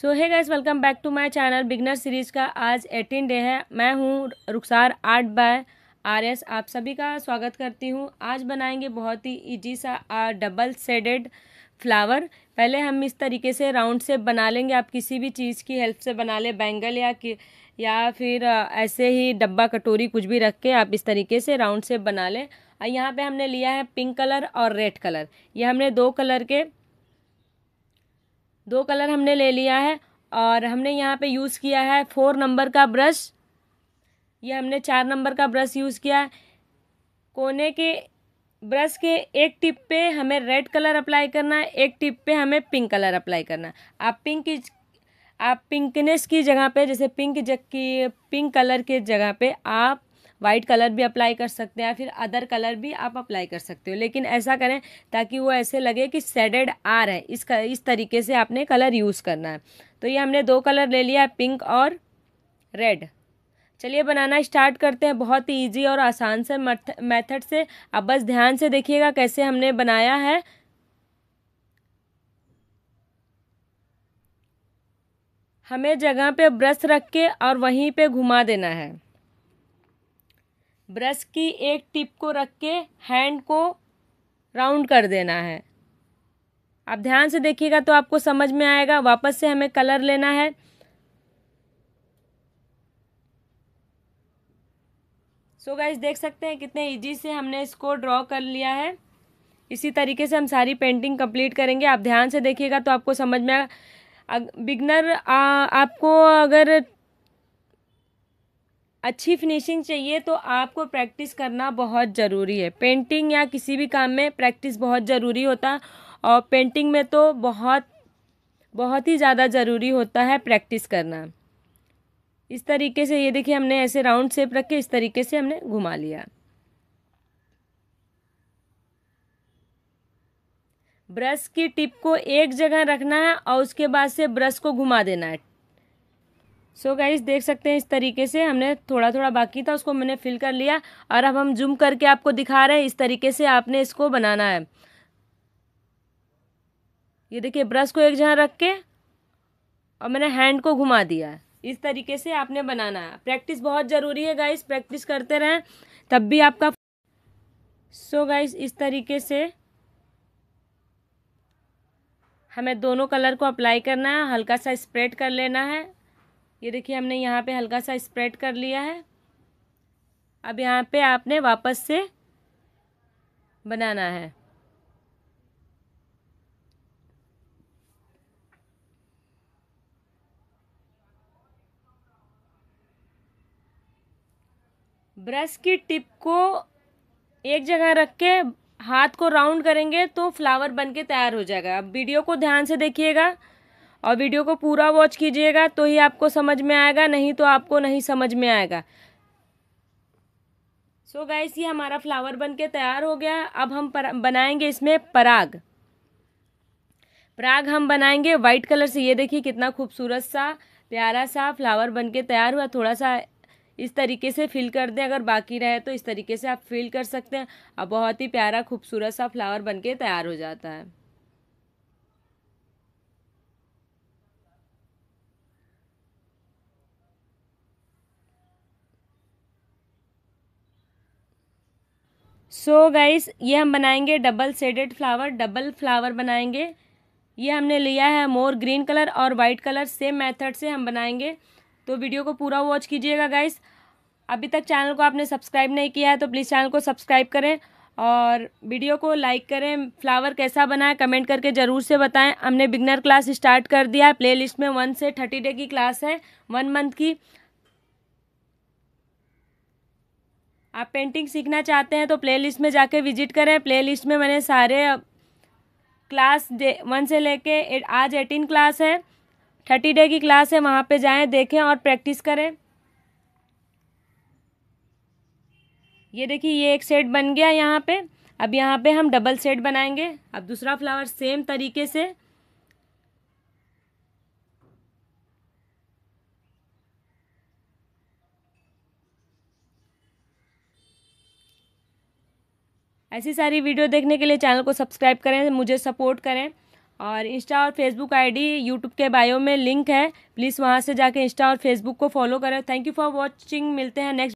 so hi guys welcome back to my channel beginner series का आज eighteen day है मैं हूँ Rukhsar art by R S आप सभी का स्वागत करती हूँ आज बनाएंगे बहुत ही इजी सा डबल सेडेड फ्लावर पहले हम इस तरीके से राउंड से बना लेंगे आप किसी भी चीज़ की हेल्प से बना लें बैंगल या कि या फिर ऐसे ही डब्बा कटोरी कुछ भी रख के आप इस तरीके से राउंड से बना लें और यहाँ पर हमने लिया है पिंक कलर और रेड कलर ये हमने दो कलर के दो कलर हमने ले लिया है और हमने यहाँ पे यूज़ किया है फोर नंबर का ब्रश ये हमने चार नंबर का ब्रश यूज़ किया है कोने के ब्रश के एक टिप पे हमें रेड कलर अप्लाई करना है एक टिप पे हमें पिंक कलर अप्लाई करना है आप पिंक की आप पिंकनेस की जगह पे जैसे पिंक जग की पिंक कलर के जगह पे आप वाइट कलर भी अप्लाई कर सकते हैं या फिर अदर कलर भी आप अप्लाई कर सकते हो लेकिन ऐसा करें ताकि वो ऐसे लगे कि सेडेड आ रहा है इस इस तरीके से आपने कलर यूज़ करना है तो ये हमने दो कलर ले लिया पिंक और रेड चलिए बनाना स्टार्ट करते हैं बहुत ही ईजी और आसान से मेथड से अब बस ध्यान से देखिएगा कैसे हमने बनाया है हमें जगह पे ब्रश रख के और वहीं पे घुमा देना है ब्रश की एक टिप को रख के हैंड को राउंड कर देना है आप ध्यान से देखिएगा तो आपको समझ में आएगा वापस से हमें कलर लेना है सो so गाइज देख सकते हैं कितने इजी से हमने इसको ड्रॉ कर लिया है इसी तरीके से हम सारी पेंटिंग कंप्लीट करेंगे आप ध्यान से देखिएगा तो आपको समझ में बिगनर आपको अगर अच्छी फिनिशिंग चाहिए तो आपको प्रैक्टिस करना बहुत ज़रूरी है पेंटिंग या किसी भी काम में प्रैक्टिस बहुत ज़रूरी होता है और पेंटिंग में तो बहुत बहुत ही ज़्यादा ज़रूरी होता है प्रैक्टिस करना इस तरीके से ये देखिए हमने ऐसे राउंड शेप रख के इस तरीके से हमने घुमा लिया ब्रश की टिप को एक जगह रखना है और उसके बाद से ब्रश को घुमा देना है सो so गाइस देख सकते हैं इस तरीके से हमने थोड़ा थोड़ा बाकी था उसको मैंने फिल कर लिया और अब हम जूम करके आपको दिखा रहे हैं इस तरीके से आपने इसको बनाना है ये देखिए ब्रश को एक जहाँ रख के और मैंने हैंड को घुमा दिया इस तरीके से आपने बनाना है प्रैक्टिस बहुत ज़रूरी है गाइस प्रैक्टिस करते रहें तब भी आपका सो so गाइस इस तरीके से हमें दोनों कलर को अप्लाई करना है हल्का सा स्प्रेड कर लेना है ये देखिए हमने यहाँ पे हल्का सा स्प्रेड कर लिया है अब यहाँ पे आपने वापस से बनाना है ब्रश की टिप को एक जगह रख के हाथ को राउंड करेंगे तो फ्लावर बन के तैयार हो जाएगा अब वीडियो को ध्यान से देखिएगा और वीडियो को पूरा वॉच कीजिएगा तो ही आपको समझ में आएगा नहीं तो आपको नहीं समझ में आएगा सो so गाइस ये हमारा फ्लावर बन के तैयार हो गया अब हम पर, बनाएंगे इसमें पराग पराग हम बनाएंगे वाइट कलर से ये देखिए कितना खूबसूरत सा प्यारा सा फ्लावर बन के तैयार हुआ थोड़ा सा इस तरीके से फिल कर दें अगर बाकी रहे तो इस तरीके से आप फिल कर सकते हैं और बहुत ही प्यारा खूबसूरत सा फ्लावर बन के तैयार हो जाता है सो so गाइस ये हम बनाएंगे double sided flower double flower बनाएंगे ये हमने लिया है मोर ग्रीन कलर और वाइट कलर सेम मेथड से हम बनाएंगे तो वीडियो को पूरा वॉच कीजिएगा गाइस अभी तक चैनल को आपने सब्सक्राइब नहीं किया है तो प्लीज़ चैनल को सब्सक्राइब करें और वीडियो को लाइक करें फ्लावर कैसा बना है कमेंट करके ज़रूर से बताएं हमने बिगनर क्लास स्टार्ट कर दिया है प्ले में वन से थर्टी डे की क्लास है वन मंथ की आप पेंटिंग सीखना चाहते हैं तो प्लेलिस्ट में जाके विजिट करें प्लेलिस्ट में मैंने सारे क्लास वन से लेके आज एटीन क्लास है थर्टी डे की क्लास है वहाँ पे जाएं देखें और प्रैक्टिस करें ये देखिए ये एक सेट बन गया यहाँ पे अब यहाँ पे हम डबल सेट बनाएंगे अब दूसरा फ्लावर सेम तरीके से ऐसी सारी वीडियो देखने के लिए चैनल को सब्सक्राइब करें मुझे सपोर्ट करें और इंस्टा और फेसबुक आईडी यूट्यूब के बायो में लिंक है प्लीज़ वहाँ से जाके इंस्टा और फेसबुक को फॉलो करें थैंक यू फॉर वॉचिंग मिलते हैं नेक्स्ट